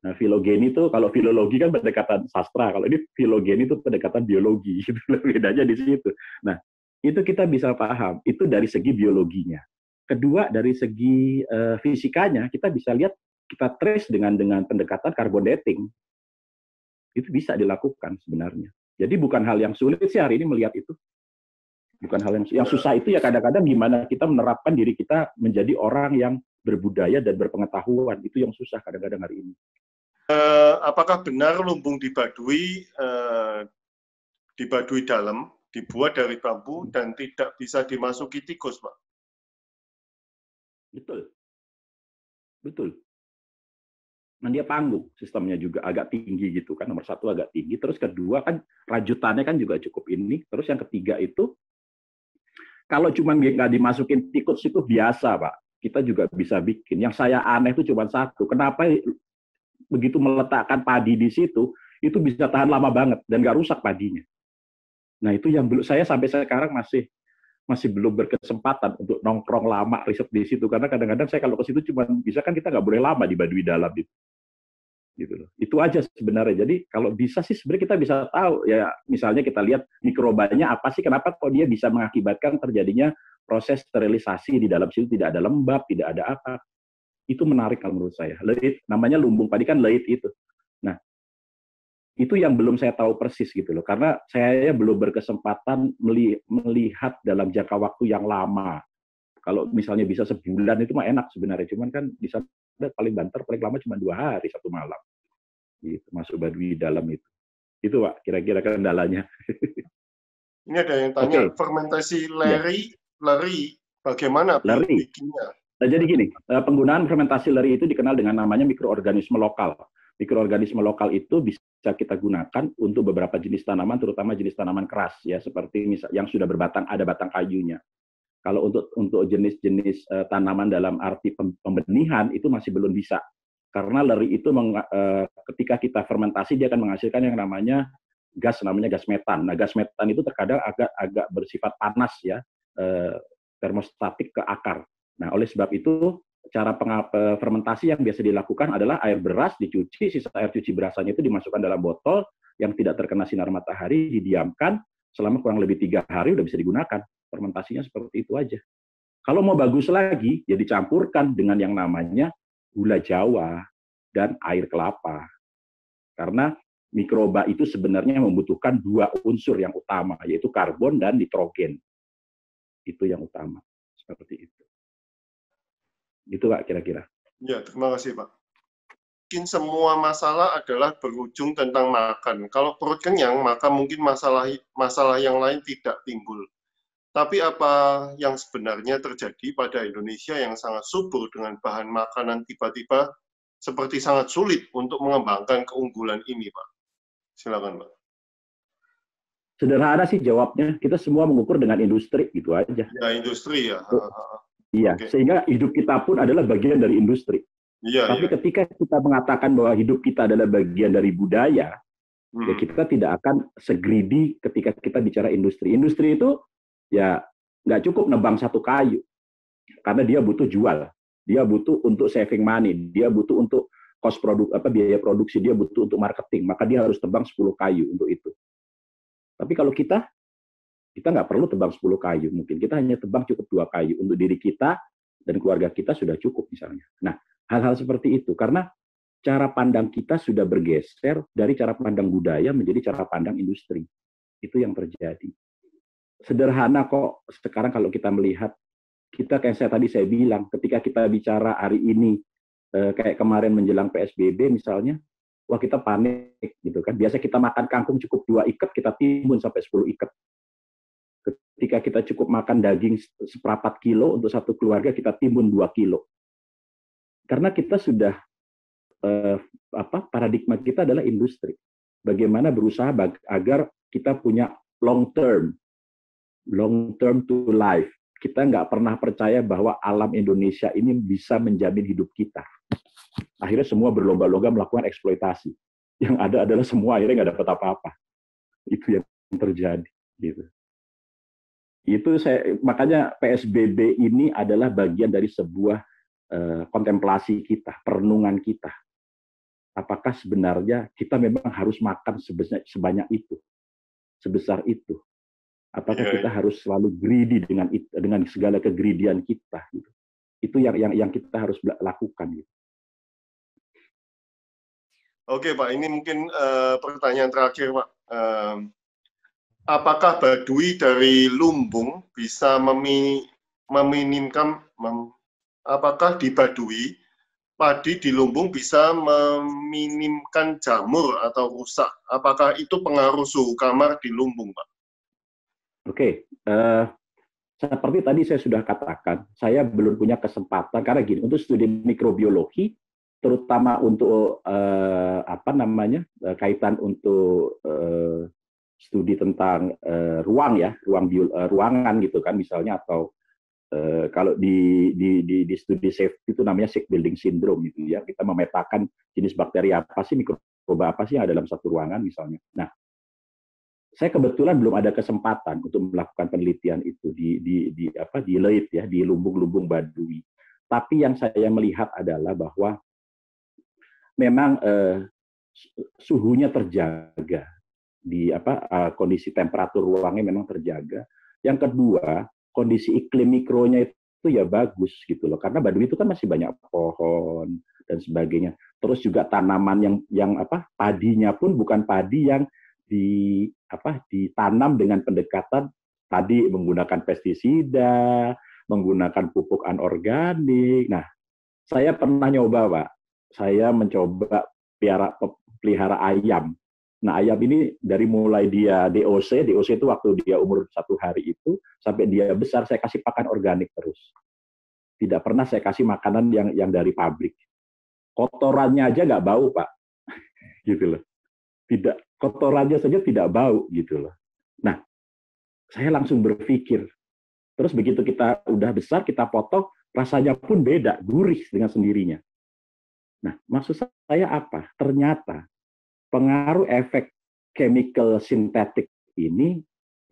Nah, filogeni itu kalau filologi kan pendekatan sastra, kalau ini filogeni itu pendekatan biologi gitu bedanya di situ. Nah, itu kita bisa paham itu dari segi biologinya. Kedua dari segi eh, fisikanya kita bisa lihat kita trace dengan dengan pendekatan karbon dating itu bisa dilakukan sebenarnya. Jadi bukan hal yang sulit sih hari ini melihat itu. Bukan hal yang, yang iya. susah itu ya kadang-kadang gimana kita menerapkan diri kita menjadi orang yang berbudaya dan berpengetahuan itu yang susah kadang-kadang hari ini. Uh, apakah benar lumbung di badui, uh, eh, badui dalam dibuat dari bambu hmm. dan tidak bisa dimasuki tikus, Pak? Betul. Betul. Nah dia tangguh sistemnya juga agak tinggi gitu kan nomor satu agak tinggi terus kedua kan rajutannya kan juga cukup ini terus yang ketiga itu kalau cuma nggak dimasukin tikus itu biasa pak kita juga bisa bikin yang saya aneh itu cuma satu kenapa begitu meletakkan padi di situ itu bisa tahan lama banget dan nggak rusak padinya nah itu yang belum saya sampai sekarang masih masih belum berkesempatan untuk nongkrong lama riset di situ karena kadang-kadang saya kalau ke situ cuma bisa kan kita nggak boleh lama di Baduy dalam itu gitu loh. Itu aja sebenarnya. Jadi kalau bisa sih sebenarnya kita bisa tahu ya misalnya kita lihat mikrobanya apa sih kenapa kok dia bisa mengakibatkan terjadinya proses sterilisasi di dalam situ tidak ada lembab, tidak ada apa. Itu menarik kalau menurut saya. Leit namanya lumbung padi kan leit itu. Nah, itu yang belum saya tahu persis gitu loh karena saya belum berkesempatan melihat dalam jangka waktu yang lama kalau misalnya bisa sebulan itu mah enak sebenarnya cuman kan bisa paling banter paling lama cuma dua hari satu malam gitu, masuk Badui dalam itu. Itu Pak, kira-kira kendalanya. Ini ada yang tanya, okay. fermentasi iya. leri, ya. leri, bagaimana leri. Nah, jadi gini, eh, penggunaan fermentasi leri itu dikenal dengan namanya mikroorganisme lokal. Mikroorganisme lokal itu bisa kita gunakan untuk beberapa jenis tanaman, terutama jenis tanaman keras ya, seperti misal yang sudah berbatang ada batang kayunya. Kalau untuk untuk jenis-jenis eh, tanaman dalam arti pembenihan itu masih belum bisa karena leri itu meng, e, ketika kita fermentasi dia akan menghasilkan yang namanya gas namanya gas metan. Nah, gas metan itu terkadang agak agak bersifat panas ya, e, termostatik ke akar. Nah, oleh sebab itu cara eh, fermentasi yang biasa dilakukan adalah air beras dicuci, sisa air cuci berasanya itu dimasukkan dalam botol yang tidak terkena sinar matahari, didiamkan selama kurang lebih tiga hari udah bisa digunakan. Fermentasinya seperti itu aja. Kalau mau bagus lagi, ya dicampurkan dengan yang namanya gula jawa, dan air kelapa. Karena mikroba itu sebenarnya membutuhkan dua unsur yang utama, yaitu karbon dan nitrogen. Itu yang utama, seperti itu. Itu Pak kira-kira. Ya, terima kasih Pak. Mungkin semua masalah adalah berujung tentang makan. Kalau perut kenyang, maka mungkin masalah masalah yang lain tidak timbul. Tapi apa yang sebenarnya terjadi pada Indonesia yang sangat subur dengan bahan makanan tiba-tiba seperti sangat sulit untuk mengembangkan keunggulan ini, Pak? Silakan, Pak. Sederhana sih jawabnya, kita semua mengukur dengan industri gitu aja. Ya, industri ya. Oh, iya, okay. sehingga hidup kita pun adalah bagian dari industri. Ya, Tapi ya. ketika kita mengatakan bahwa hidup kita adalah bagian dari budaya, ya hmm. ya kita tidak akan segridi ketika kita bicara industri. Industri itu ya nggak cukup nebang satu kayu karena dia butuh jual dia butuh untuk saving money dia butuh untuk cost produk apa biaya produksi dia butuh untuk marketing maka dia harus tebang 10 kayu untuk itu tapi kalau kita kita nggak perlu tebang 10 kayu mungkin kita hanya tebang cukup dua kayu untuk diri kita dan keluarga kita sudah cukup misalnya nah hal-hal seperti itu karena cara pandang kita sudah bergeser dari cara pandang budaya menjadi cara pandang industri itu yang terjadi sederhana kok sekarang kalau kita melihat kita kayak saya tadi saya bilang ketika kita bicara hari ini eh, kayak kemarin menjelang PSBB misalnya wah kita panik gitu kan biasa kita makan kangkung cukup dua ikat kita timun sampai 10 ikat ketika kita cukup makan daging seperempat kilo untuk satu keluarga kita timun dua kilo karena kita sudah eh, apa paradigma kita adalah industri bagaimana berusaha agar kita punya long term long term to life. Kita nggak pernah percaya bahwa alam Indonesia ini bisa menjamin hidup kita. Akhirnya semua berlomba-lomba melakukan eksploitasi. Yang ada adalah semua akhirnya nggak dapat apa-apa. Itu yang terjadi. Gitu. Itu saya makanya PSBB ini adalah bagian dari sebuah uh, kontemplasi kita, perenungan kita. Apakah sebenarnya kita memang harus makan sebanyak itu, sebesar itu? Apakah iya, kita iya. harus selalu greedy dengan dengan segala kegridian kita? Gitu. Itu yang yang yang kita harus lakukan. Gitu. Oke Pak, ini mungkin uh, pertanyaan terakhir Pak. Uh, apakah Badui dari Lumbung bisa memi meminimkan, mem apakah di Badui padi di Lumbung bisa meminimkan jamur atau rusak? Apakah itu pengaruh suhu kamar di Lumbung Pak? Oke, okay. uh, eh, seperti tadi saya sudah katakan, saya belum punya kesempatan karena gini untuk studi mikrobiologi, terutama untuk uh, apa namanya uh, kaitan untuk uh, studi tentang uh, ruang ya, ruang bio, uh, ruangan gitu kan misalnya atau uh, kalau di, di di di studi safety itu namanya sick building syndrome gitu ya, kita memetakan jenis bakteri apa sih mikroba apa sih yang ada dalam satu ruangan misalnya. Nah saya kebetulan belum ada kesempatan untuk melakukan penelitian itu di di di apa di Leit ya di lumbung-lumbung Badui. Tapi yang saya melihat adalah bahwa memang eh, suhunya terjaga di apa eh, kondisi temperatur ruangnya memang terjaga. Yang kedua, kondisi iklim mikronya itu ya bagus gitu loh. Karena Badui itu kan masih banyak pohon dan sebagainya. Terus juga tanaman yang yang apa padinya pun bukan padi yang di apa ditanam dengan pendekatan tadi menggunakan pestisida, menggunakan pupuk anorganik. Nah, saya pernah nyoba, Pak. Saya mencoba piara pelihara ayam. Nah, ayam ini dari mulai dia DOC, DOC itu waktu dia umur satu hari itu, sampai dia besar, saya kasih pakan organik terus. Tidak pernah saya kasih makanan yang yang dari pabrik. Kotorannya aja nggak bau, Pak. Gitu loh. Tidak kotorannya saja tidak bau gitu loh. Nah, saya langsung berpikir. Terus begitu kita udah besar, kita potong, rasanya pun beda, gurih dengan sendirinya. Nah, maksud saya apa? Ternyata pengaruh efek chemical sintetik ini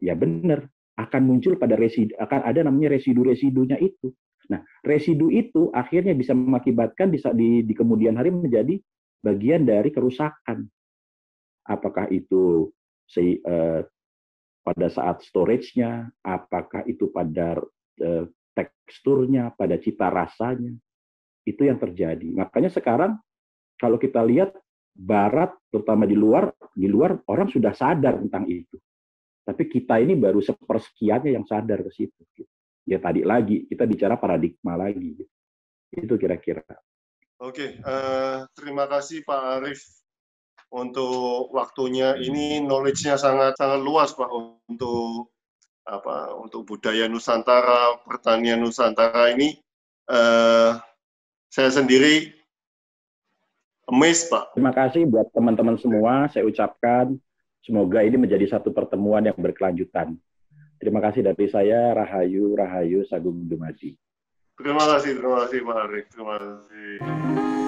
ya benar akan muncul pada residu akan ada namanya residu-residunya itu. Nah, residu itu akhirnya bisa mengakibatkan bisa di, di kemudian hari menjadi bagian dari kerusakan apakah itu eh, pada saat storage-nya, apakah itu pada eh, teksturnya, pada cita rasanya. Itu yang terjadi. Makanya sekarang kalau kita lihat barat terutama di luar di luar orang sudah sadar tentang itu. Tapi kita ini baru sepersekiannya yang sadar ke situ. Gitu. Ya tadi lagi kita bicara paradigma lagi. Gitu. Itu kira-kira. Oke, okay, uh, eh, terima kasih Pak Arif untuk waktunya hmm. ini knowledge-nya sangat sangat luas Pak untuk apa untuk budaya Nusantara, pertanian Nusantara ini eh, saya sendiri amazed Pak. Terima kasih buat teman-teman semua, saya ucapkan semoga ini menjadi satu pertemuan yang berkelanjutan. Terima kasih dari saya Rahayu Rahayu Sagung Dumadi. Terima kasih, terima kasih Pak Arif, terima kasih.